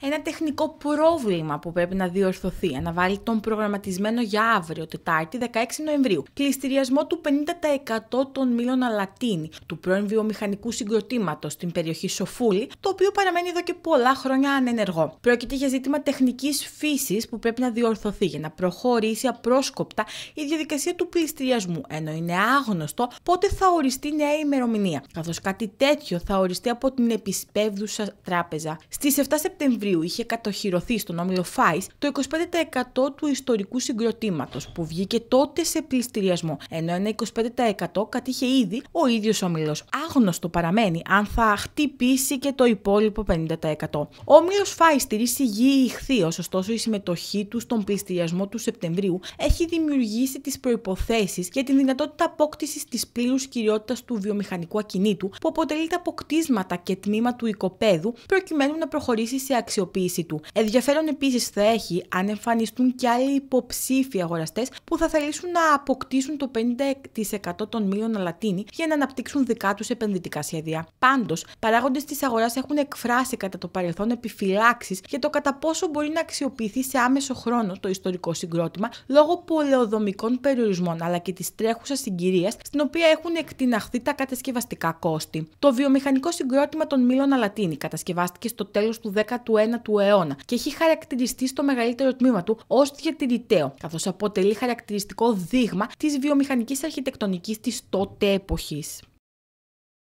ένα τεχνικό πρόβλημα που πρέπει να διορθωθεί. Αναβάλει τον προγραμματισμένο για αύριο, Τετάρτη 16 Νοεμβρίου. Πληστηριασμό του 50% των μήλων αλατίνη, του πρώην βιομηχανικού συγκροτήματος στην περιοχή Σοφούλη, το οποίο παραμένει εδώ και πολλά χρόνια ανενεργό. Πρόκειται για ζήτημα τεχνικής φύσης που πρέπει να διορθωθεί για να προχωρήσει απρόσκοπτα η διαδικασία του πληστηριασμού, ενώ είναι άγνωστο πότε θα οριστεί νέα ημερομηνία. Καθώς κάτι τέτοιο θα οριστεί από την επισπεύδουσα τράπεζα στις 7 Σεπτεμβρίου είχε κατοχυρωθεί στον όμιλο Φάις το 25% του ιστορικού συγκροτήματος που βγήκε τότε σε πληστηριασμό, ενώ ένα 25% κατήχε ήδη ο ίδιος ομιλό Άγνωστο παραμένει αν θα χτυπήσει και το υπόλοιπο 50%. Ο όμιλος Φάις στηρίζει γη ηχθείως, ωστόσο η συμμετοχή του στον πληστηριασμό του Σεπτεμβρίου έχει δημιουργήσει τις προποθέσει για την δυνατότητα απόκτησης της πλήρους κυριότητας του βιομηχανικού ακινήτου που αποτελείται από και τμήμα του οικοπαίδου προκειμένου να προχωρήσει σε αξιοποίηση του. Ενδιαφέρον επίσης θα έχει αν εμφανιστούν και άλλοι υποψήφοι αγοραστές που θα θελήσουν να αποκτήσουν το 50% των μήλων αλατίνη για να αναπτύξουν δικά τους επενδυτικά σχέδια. Πάντως, παράγοντες της αγοράς έχουν εκφράσει κατά το παρελθόν επιφυλάξεις για το κατά πόσο μπορεί να αξιοποιηθεί σε άμεσο χρόνο το ιστορικό συγκρότημα λόγω πολεοδομικών περιορισμών αλλά και της τρέχουσας συγκυρίας στην οποία έχουν εκτιναχθεί τα κατασκευαστικά κόστη. Το βιομηχανικό συγκρότημα των μήλων αλατίνη κατασκευάστηκε στο τέλος του 10 ου του αιώνα και έχει χαρακτηριστεί στο μεγαλύτερο τμήμα του ως διατηρητέο καθώς αποτελεί χαρακτηριστικό δείγμα της βιομηχανικής αρχιτεκτονικής της τότε εποχής.